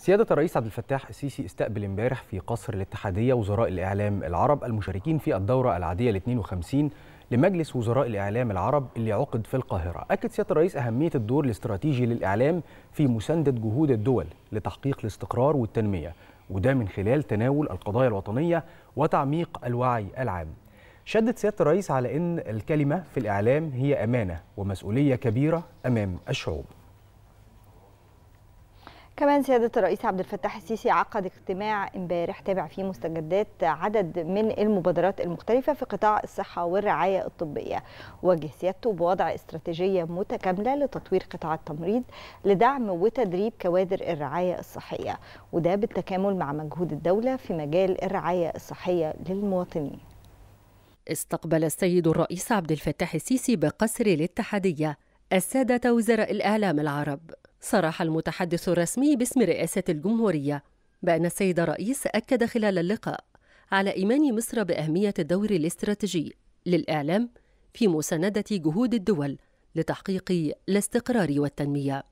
سيادة الرئيس عبد الفتاح السيسي استقبل امبارح في قصر الاتحادية وزراء الإعلام العرب المشاركين في الدورة العادية الـ 52 لمجلس وزراء الإعلام العرب اللي عقد في القاهرة أكد سيادة الرئيس أهمية الدور الاستراتيجي للإعلام في مساندة جهود الدول لتحقيق الاستقرار والتنمية وده من خلال تناول القضايا الوطنية وتعميق الوعي العام شدت سيادة الرئيس على أن الكلمة في الإعلام هي أمانة ومسؤولية كبيرة أمام الشعوب كمان سيادة الرئيس عبد الفتاح السيسي عقد اجتماع امبارح تابع فيه مستجدات عدد من المبادرات المختلفة في قطاع الصحة والرعاية الطبية وجه سيادته بوضع استراتيجية متكاملة لتطوير قطاع التمريض لدعم وتدريب كوادر الرعاية الصحية وده بالتكامل مع مجهود الدولة في مجال الرعاية الصحية للمواطنين استقبل السيد الرئيس عبد الفتاح السيسي بقصر الاتحادية السادة وزراء الإعلام العرب صرح المتحدث الرسمي باسم رئاسة الجمهورية بأن السيد الرئيس أكد خلال اللقاء على إيمان مصر بأهمية الدور الاستراتيجي للإعلام في مساندة جهود الدول لتحقيق الاستقرار والتنمية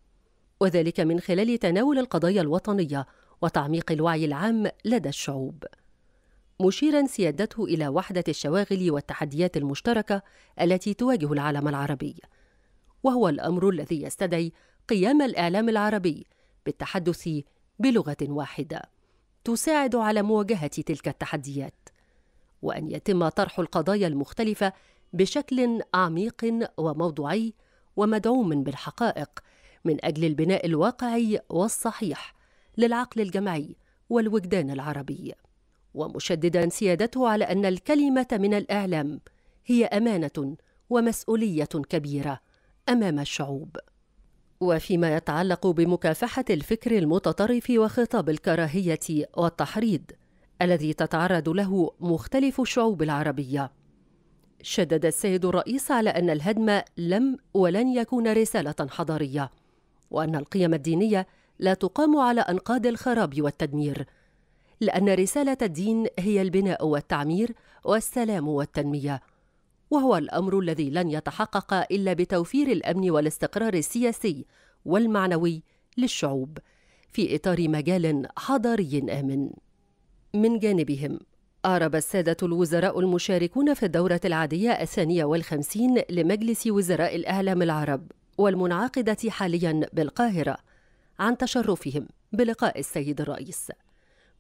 وذلك من خلال تناول القضايا الوطنية وتعميق الوعي العام لدى الشعوب مشيرا سيادته إلى وحدة الشواغل والتحديات المشتركة التي تواجه العالم العربي وهو الأمر الذي يستدعي قيام الإعلام العربي بالتحدث بلغة واحدة تساعد على مواجهة تلك التحديات وأن يتم طرح القضايا المختلفة بشكل عميق وموضوعي ومدعوم بالحقائق من أجل البناء الواقعي والصحيح للعقل الجمعي والوجدان العربي ومشددا سيادته على أن الكلمة من الإعلام هي أمانة ومسؤولية كبيرة أمام الشعوب وفيما يتعلق بمكافحة الفكر المتطرف وخطاب الكراهية والتحريض الذي تتعرض له مختلف الشعوب العربية. شدد السيد الرئيس على أن الهدم لم ولن يكون رسالة حضارية، وأن القيم الدينية لا تقام على أنقاض الخراب والتدمير، لأن رسالة الدين هي البناء والتعمير والسلام والتنمية، وهو الامر الذي لن يتحقق الا بتوفير الامن والاستقرار السياسي والمعنوي للشعوب في اطار مجال حضاري امن من جانبهم أعرب السادة الوزراء المشاركون في الدورة العادية الثانية والخمسين لمجلس وزراء الإعلام العرب والمنعقدة حاليا بالقاهرة عن تشرفهم بلقاء السيد الرئيس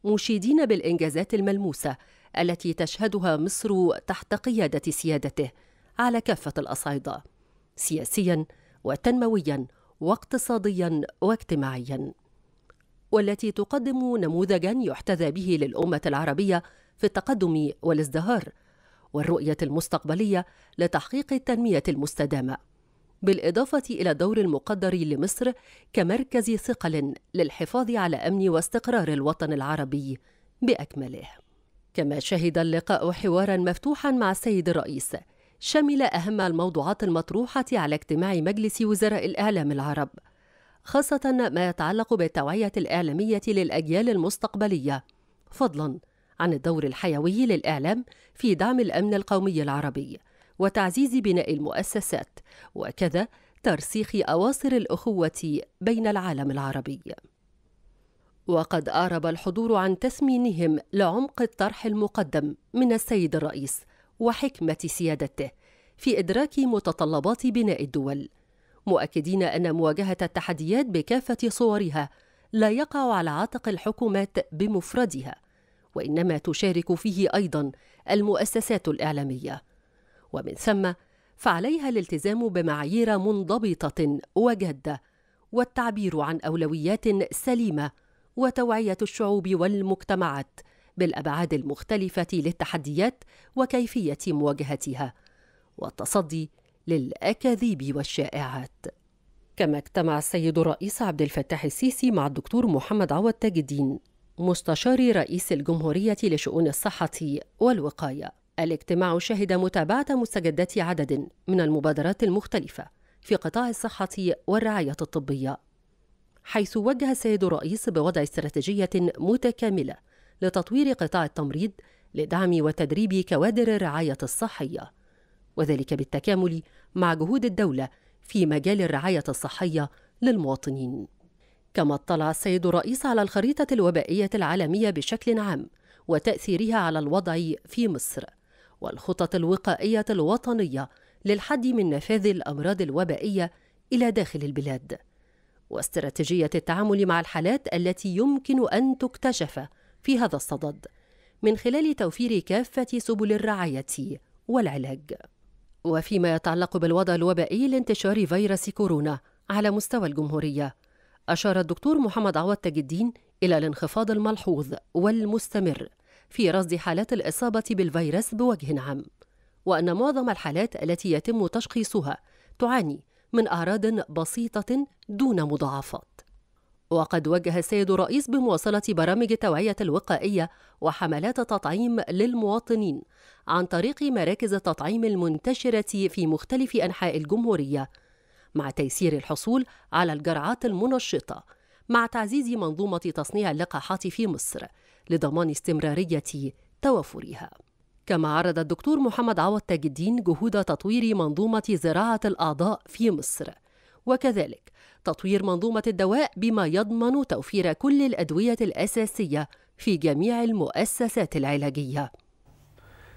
مشيدين بالإنجازات الملموسة التي تشهدها مصر تحت قيادة سيادته على كافة الأصعدة سياسيا وتنمويا واقتصاديا واجتماعيا والتي تقدم نموذجا يحتذى به للأمة العربية في التقدم والازدهار والرؤية المستقبلية لتحقيق التنمية المستدامة بالإضافة إلى دور المقدر لمصر كمركز ثقل للحفاظ على أمن واستقرار الوطن العربي بأكمله كما شهد اللقاء حوارا مفتوحا مع السيد الرئيس شمل أهم الموضوعات المطروحة على اجتماع مجلس وزراء الإعلام العرب خاصة ما يتعلق بالتوعية الإعلامية للأجيال المستقبلية فضلا عن الدور الحيوي للإعلام في دعم الأمن القومي العربي وتعزيز بناء المؤسسات وكذا ترسيخ أواصر الأخوة بين العالم العربي وقد أعرب الحضور عن تسمينهم لعمق الطرح المقدم من السيد الرئيس وحكمة سيادته في إدراك متطلبات بناء الدول مؤكدين أن مواجهة التحديات بكافة صورها لا يقع على عاتق الحكومات بمفردها وإنما تشارك فيه أيضا المؤسسات الإعلامية ومن ثم فعليها الالتزام بمعايير منضبطة وجادة والتعبير عن أولويات سليمة وتوعية الشعوب والمجتمعات بالأبعاد المختلفة للتحديات وكيفية مواجهتها والتصدي للأكاذيب والشائعات كما اجتمع السيد الرئيس عبد الفتاح السيسي مع الدكتور محمد عوض تاج الدين مستشار رئيس الجمهورية لشؤون الصحة والوقاية الاجتماع شهد متابعة مستجدات عدد من المبادرات المختلفة في قطاع الصحة والرعاية الطبية حيث وجه السيد الرئيس بوضع استراتيجية متكاملة لتطوير قطاع التمريض لدعم وتدريب كوادر الرعاية الصحية وذلك بالتكامل مع جهود الدولة في مجال الرعاية الصحية للمواطنين كما اطلع السيد الرئيس على الخريطة الوبائية العالمية بشكل عام وتأثيرها على الوضع في مصر والخطط الوقائية الوطنية للحد من نفاذ الأمراض الوبائية إلى داخل البلاد واستراتيجية التعامل مع الحالات التي يمكن أن تكتشف في هذا الصدد من خلال توفير كافة سبل الرعاية والعلاج. وفيما يتعلق بالوضع الوبائي لانتشار فيروس كورونا على مستوى الجمهورية، أشار الدكتور محمد عوض تاج الدين إلى الانخفاض الملحوظ والمستمر في رصد حالات الإصابة بالفيروس بوجه عام، وأن معظم الحالات التي يتم تشخيصها تعاني من أعراض بسيطة دون مضاعفات وقد وجه السيد الرئيس بمواصلة برامج التوعية الوقائية وحملات تطعيم للمواطنين عن طريق مراكز التطعيم المنتشرة في مختلف أنحاء الجمهورية مع تيسير الحصول على الجرعات المنشطة مع تعزيز منظومة تصنيع اللقاحات في مصر لضمان استمرارية توافرها كما عرض الدكتور محمد عوض تاج الدين جهود تطوير منظومة زراعة الأعضاء في مصر وكذلك تطوير منظومة الدواء بما يضمن توفير كل الأدوية الأساسية في جميع المؤسسات العلاجية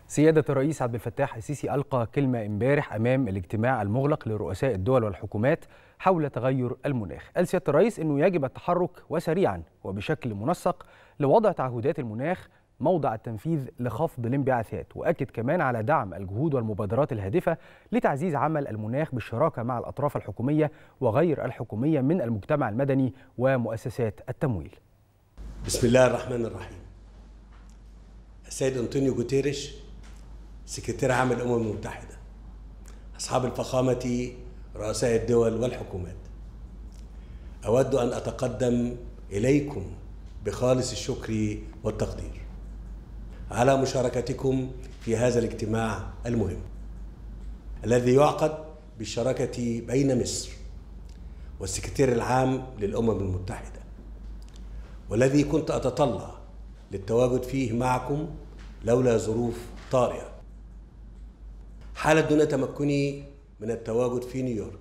سيادة الرئيس عبد الفتاح السيسي ألقى كلمة امبارح أمام الاجتماع المغلق لرؤساء الدول والحكومات حول تغير المناخ قال سيادة الرئيس أنه يجب التحرك وسريعا وبشكل منسق لوضع تعهدات المناخ موضع التنفيذ لخفض الانبعاثات واكد كمان على دعم الجهود والمبادرات الهادفه لتعزيز عمل المناخ بالشراكه مع الاطراف الحكوميه وغير الحكوميه من المجتمع المدني ومؤسسات التمويل بسم الله الرحمن الرحيم السيد أنطونيو جوتيريش سكرتير عام الأمم المتحدة أصحاب الفخامة رؤساء الدول والحكومات أود أن أتقدم إليكم بخالص الشكر والتقدير على مشاركتكم في هذا الاجتماع المهم الذي يعقد بالشراكة بين مصر والسكرتير العام للأمم المتحدة والذي كنت أتطلع للتواجد فيه معكم لولا ظروف طارئة حالت دون تمكني من التواجد في نيويورك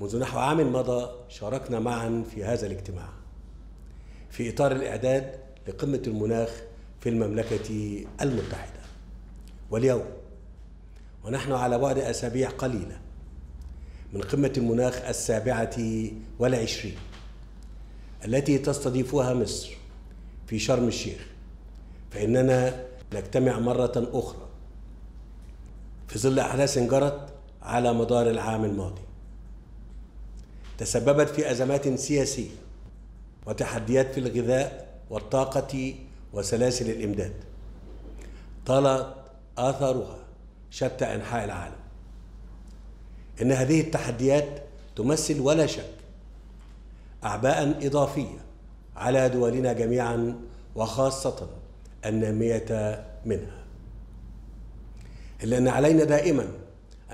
منذ نحو عام مضى شاركنا معا في هذا الاجتماع في إطار الإعداد لقمة المناخ في المملكة المتحدة واليوم ونحن على بعد أسابيع قليلة من قمة المناخ السابعة والعشرين التي تستضيفها مصر في شرم الشيخ فإننا نجتمع مرة أخرى في ظل أحداث جرت على مدار العام الماضي تسببت في أزمات سياسية وتحديات في الغذاء والطاقة وسلاسل الإمداد طالت آثارها شتى أنحاء العالم إن هذه التحديات تمثل ولا شك أعباء إضافية على دولنا جميعا وخاصة النامية منها إلا أن علينا دائما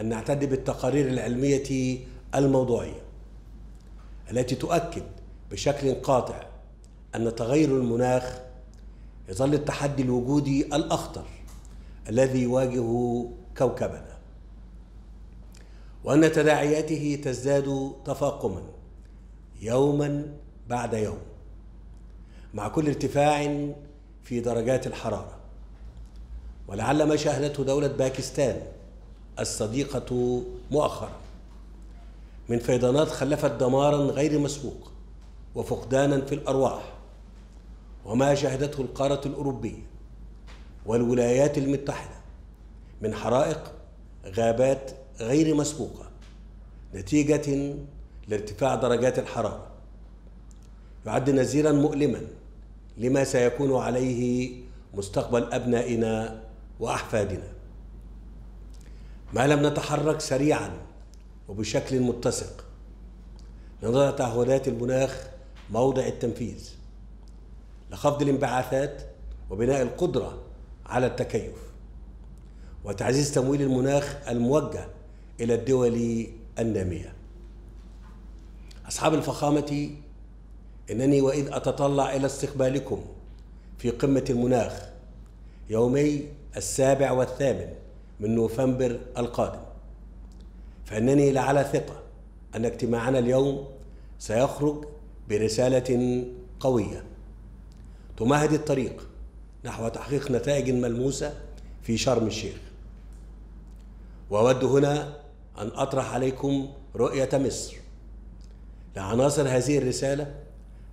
أن نعتد بالتقارير العلمية الموضوعية التي تؤكد بشكل قاطع أن تغير المناخ يظل التحدي الوجودي الأخطر الذي يواجه كوكبنا وأن تداعياته تزداد تفاقما يوما بعد يوم مع كل ارتفاع في درجات الحرارة ولعل ما شاهدته دولة باكستان الصديقة مؤخرا من فيضانات خلفت دمارا غير مسبوق وفقدانا في الأرواح وما شهدته القارة الأوروبية والولايات المتحدة من حرائق غابات غير مسبوقة نتيجة لارتفاع درجات الحرارة يعد نذيرا مؤلما لما سيكون عليه مستقبل أبنائنا وأحفادنا ما لم نتحرك سريعا وبشكل متسق لنضع تعهدات المناخ موضع التنفيذ لخفض الانبعاثات وبناء القدرة على التكيف وتعزيز تمويل المناخ الموجه إلى الدول النامية أصحاب الفخامة إنني وإذ أتطلع إلى استقبالكم في قمة المناخ يومي السابع والثامن من نوفمبر القادم فإنني لعلى ثقة أن اجتماعنا اليوم سيخرج برسالة قوية تمهد الطريق نحو تحقيق نتائج ملموسة في شرم الشيخ وأود هنا أن أطرح عليكم رؤية مصر لعناصر هذه الرسالة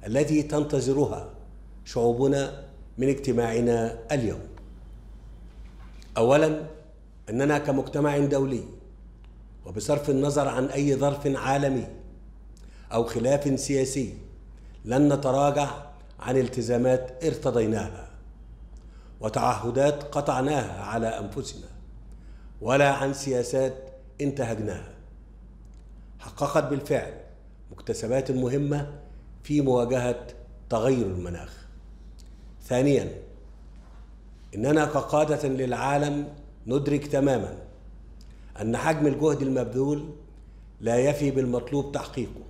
التي تنتظرها شعوبنا من اجتماعنا اليوم أولا أننا كمجتمع دولي وبصرف النظر عن أي ظرف عالمي أو خلاف سياسي لن نتراجع عن التزامات ارتضيناها وتعهدات قطعناها على انفسنا ولا عن سياسات انتهجناها حققت بالفعل مكتسبات مهمه في مواجهه تغير المناخ ثانيا اننا كقاده للعالم ندرك تماما ان حجم الجهد المبذول لا يفي بالمطلوب تحقيقه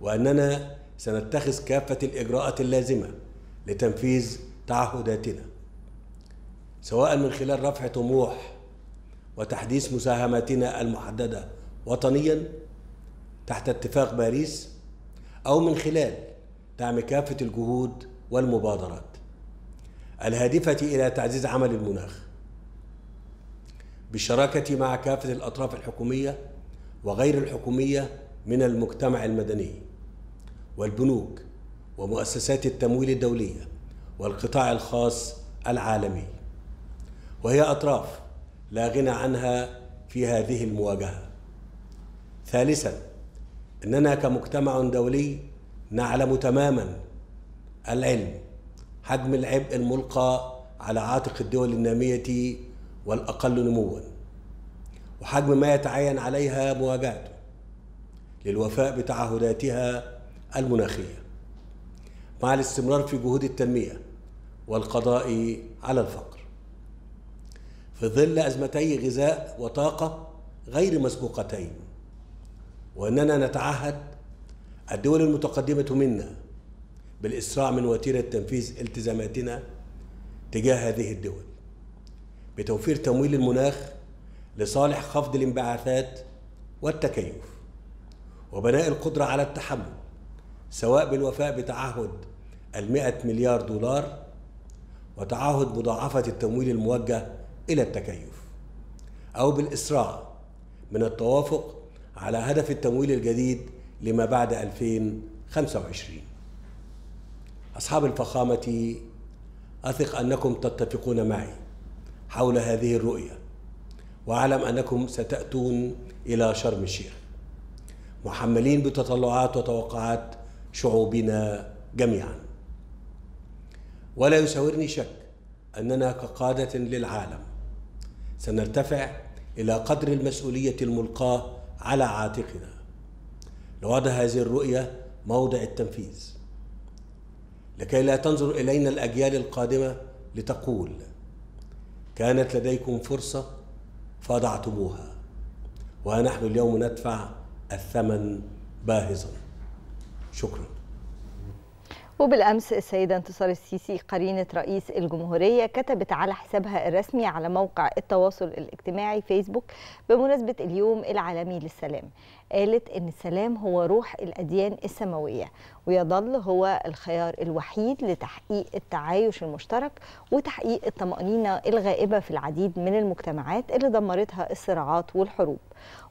واننا سنتخذ كافة الإجراءات اللازمة لتنفيذ تعهداتنا سواء من خلال رفع طموح وتحديث مساهماتنا المحددة وطنيا تحت اتفاق باريس أو من خلال دعم كافة الجهود والمبادرات الهادفة إلى تعزيز عمل المناخ بالشراكة مع كافة الأطراف الحكومية وغير الحكومية من المجتمع المدني والبنوك ومؤسسات التمويل الدولية والقطاع الخاص العالمي وهي أطراف لا غنى عنها في هذه المواجهة ثالثا أننا كمجتمع دولي نعلم تماما العلم حجم العبء الملقى على عاتق الدول النامية والأقل نموا وحجم ما يتعين عليها مواجهته للوفاء بتعهداتها المناخية مع الاستمرار في جهود التنمية والقضاء على الفقر في ظل أزمتي غذاء وطاقة غير مسبوقتين وأننا نتعهد الدول المتقدمة منا بالإسراع من وتيرة تنفيذ التزاماتنا تجاه هذه الدول بتوفير تمويل المناخ لصالح خفض الانبعاثات والتكيف وبناء القدرة على التحمل سواء بالوفاء بتعهد المئة مليار دولار وتعهد مضاعفة التمويل الموجه إلى التكيف أو بالإسراع من التوافق على هدف التمويل الجديد لما بعد 2025 أصحاب الفخامة أثق أنكم تتفقون معي حول هذه الرؤية وأعلم أنكم ستأتون إلى شرم الشيخ محملين بتطلعات وتوقعات شعوبنا جميعا ولا يساورني شك اننا كقاده للعالم سنرتفع الى قدر المسؤوليه الملقاه على عاتقنا لوضع هذه الرؤيه موضع التنفيذ لكي لا تنظر الينا الاجيال القادمه لتقول كانت لديكم فرصه فضعتموها ونحن اليوم ندفع الثمن باهظا شكرا وبالامس السيده انتصار السيسي قرينه رئيس الجمهوريه كتبت على حسابها الرسمي على موقع التواصل الاجتماعي فيسبوك بمناسبه اليوم العالمي للسلام قالت ان السلام هو روح الاديان السماويه ويظل هو الخيار الوحيد لتحقيق التعايش المشترك وتحقيق الطمانينه الغائبه في العديد من المجتمعات اللي دمرتها الصراعات والحروب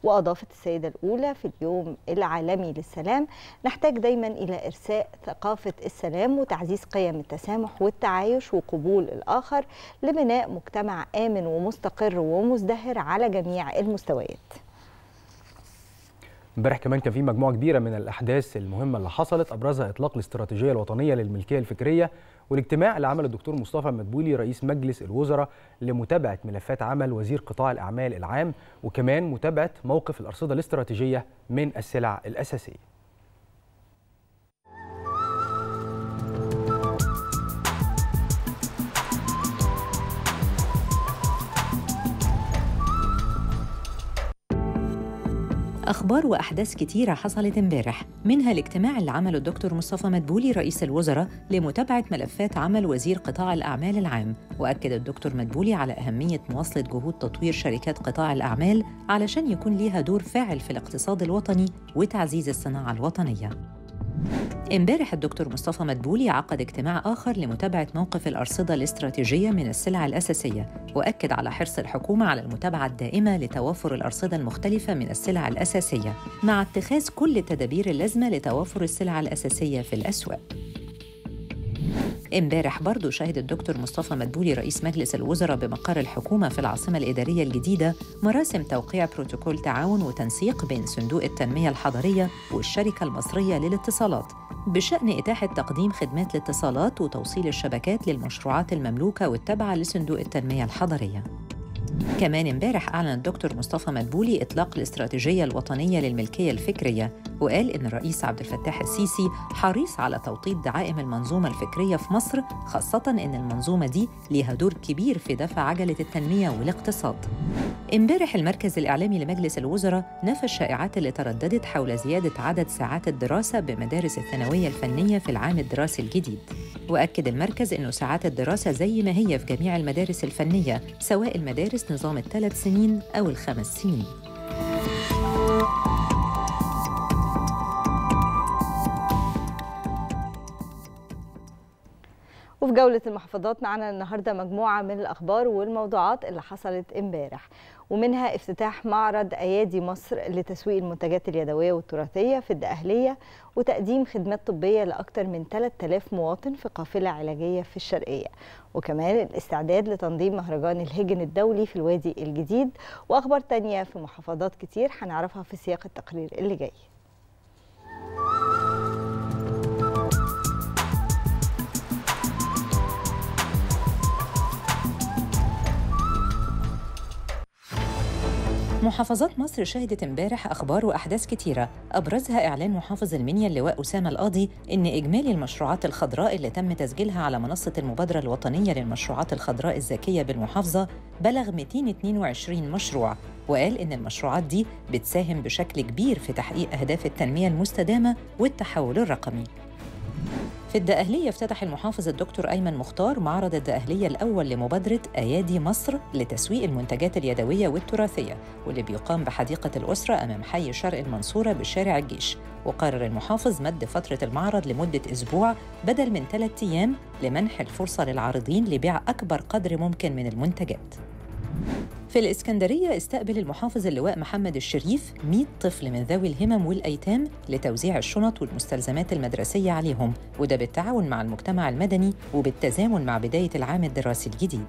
وأضافت السيدة الأولى في اليوم العالمي للسلام نحتاج دايما إلى إرساء ثقافة السلام وتعزيز قيم التسامح والتعايش وقبول الآخر لبناء مجتمع آمن ومستقر ومزدهر على جميع المستويات امبارح كمان كان في مجموعه كبيره من الاحداث المهمه اللي حصلت ابرزها اطلاق الاستراتيجيه الوطنيه للملكيه الفكريه والاجتماع اللي عمله الدكتور مصطفى مدبولي رئيس مجلس الوزراء لمتابعه ملفات عمل وزير قطاع الاعمال العام وكمان متابعه موقف الارصده الاستراتيجيه من السلع الاساسيه أخبار وأحداث كتيرة حصلت امبارح منها الاجتماع اللي عمله الدكتور مصطفى مدبولي رئيس الوزراء لمتابعة ملفات عمل وزير قطاع الأعمال العام وأكد الدكتور مدبولي على أهمية مواصلة جهود تطوير شركات قطاع الأعمال علشان يكون ليها دور فاعل في الاقتصاد الوطني وتعزيز الصناعة الوطنية امبارح الدكتور مصطفى مدبولي عقد اجتماع آخر لمتابعة موقف الأرصدة الاستراتيجية من السلع الأساسية وأكد على حرص الحكومة على المتابعة الدائمة لتوافر الأرصدة المختلفة من السلع الأساسية مع اتخاذ كل التدابير اللازمة لتوافر السلع الأساسية في الأسواق امبارح برضه شهد الدكتور مصطفى مدبولي رئيس مجلس الوزراء بمقر الحكومة في العاصمة الإدارية الجديدة مراسم توقيع بروتوكول تعاون وتنسيق بين صندوق التنمية الحضرية والشركة المصرية للاتصالات بشأن إتاحة تقديم خدمات الاتصالات وتوصيل الشبكات للمشروعات المملوكة والتابعة لصندوق التنمية الحضرية كمان امبارح أعلن الدكتور مصطفى مدبولي إطلاق الاستراتيجية الوطنية للملكية الفكرية وقال إن الرئيس عبد الفتاح السيسي حريص على توطيد دعائم المنظومة الفكرية في مصر خاصة إن المنظومة دي ليها دور كبير في دفع عجلة التنمية والاقتصاد امبارح المركز الإعلامي لمجلس الوزراء نفى الشائعات اللي ترددت حول زيادة عدد ساعات الدراسة بمدارس الثانوية الفنية في العام الدراسي الجديد وأكد المركز أنه ساعات الدراسة زي ما هي في جميع المدارس الفنية سواء المدارس يمارس نظام الثلاث سنين أو الخمس سنين وفي جولة المحافظات معنا النهاردة مجموعة من الأخبار والموضوعات اللي حصلت امبارح ومنها افتتاح معرض أيادي مصر لتسويق المنتجات اليدوية والتراثية في الدقهلية وتقديم خدمات طبية لأكثر من 3000 مواطن في قافلة علاجية في الشرقية وكمان الاستعداد لتنظيم مهرجان الهجن الدولي في الوادي الجديد وأخبار تانية في محافظات كتير هنعرفها في سياق التقرير اللي جاي محافظات مصر شهدت امبارح أخبار وأحداث كتيرة أبرزها إعلان محافظ المنيا اللواء أسامة القاضي إن إجمالي المشروعات الخضراء اللي تم تسجيلها على منصة المبادرة الوطنية للمشروعات الخضراء الذكية بالمحافظة بلغ 222 مشروع وقال إن المشروعات دي بتساهم بشكل كبير في تحقيق أهداف التنمية المستدامة والتحول الرقمي في الدقهلية افتتح المحافظ الدكتور أيمن مختار معرض الدقهلية الأول لمبادرة أيادي مصر لتسويق المنتجات اليدوية والتراثية واللي بيقام بحديقة الأسرة أمام حي شرق المنصورة بشارع الجيش وقرر المحافظ مد فترة المعرض لمدة أسبوع بدل من ثلاثة أيام لمنح الفرصة للعارضين لبيع أكبر قدر ممكن من المنتجات في الإسكندرية استقبل المحافظ اللواء محمد الشريف 100 طفل من ذوي الهمم والأيتام لتوزيع الشنط والمستلزمات المدرسية عليهم وده بالتعاون مع المجتمع المدني وبالتزامن مع بداية العام الدراسي الجديد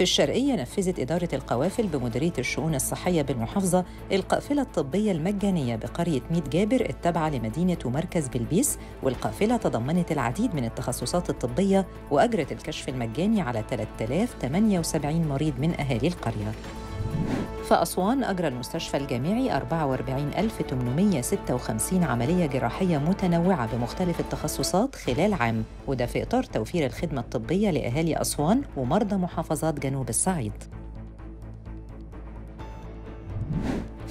في الشرقية نفذت إدارة القوافل بمديرية الشؤون الصحية بالمحافظة القافلة الطبية المجانية بقرية ميت جابر التابعة لمدينة ومركز بلبيس والقافلة تضمنت العديد من التخصصات الطبية وأجرت الكشف المجاني على 3078 مريض من أهالي القرية في أسوان أجرى المستشفى الجامعي 44856 عملية جراحية متنوعة بمختلف التخصصات خلال عام وده في إطار توفير الخدمة الطبية لأهالي أسوان ومرضى محافظات جنوب الصعيد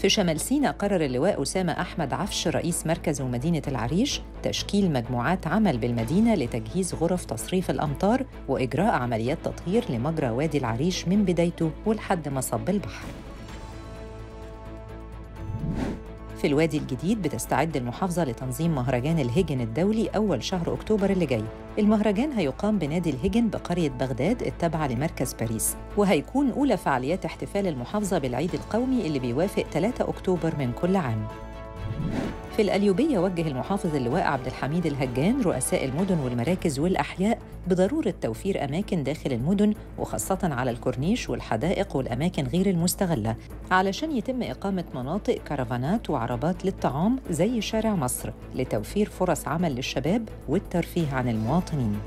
في شمال سينا قرر اللواء أسامة أحمد عفش رئيس مركز ومدينة العريش تشكيل مجموعات عمل بالمدينة لتجهيز غرف تصريف الأمطار وإجراء عمليات تطهير لمجرى وادي العريش من بدايته ولحد مصب البحر في الوادي الجديد بتستعد المحافظة لتنظيم مهرجان الهجن الدولي أول شهر أكتوبر اللي جاي المهرجان هيقام بنادي الهجن بقرية بغداد التابعة لمركز باريس وهيكون أولى فعاليات احتفال المحافظة بالعيد القومي اللي بيوافق 3 أكتوبر من كل عام في الأليوبية وجه المحافظ اللواء عبد الحميد الهجان رؤساء المدن والمراكز والأحياء بضرورة توفير أماكن داخل المدن وخاصة على الكورنيش والحدائق والأماكن غير المستغلة علشان يتم إقامة مناطق كرفانات وعربات للطعام زي شارع مصر لتوفير فرص عمل للشباب والترفيه عن المواطنين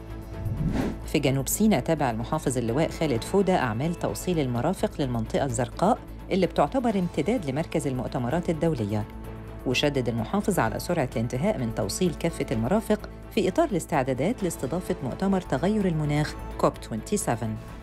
في جنوب سيناء تابع المحافظ اللواء خالد فودة أعمال توصيل المرافق للمنطقة الزرقاء اللي بتعتبر امتداد لمركز المؤتمرات الدولية وشدد المحافظ على سرعة الانتهاء من توصيل كافة المرافق في إطار الاستعدادات لاستضافة مؤتمر تغير المناخ كوب 27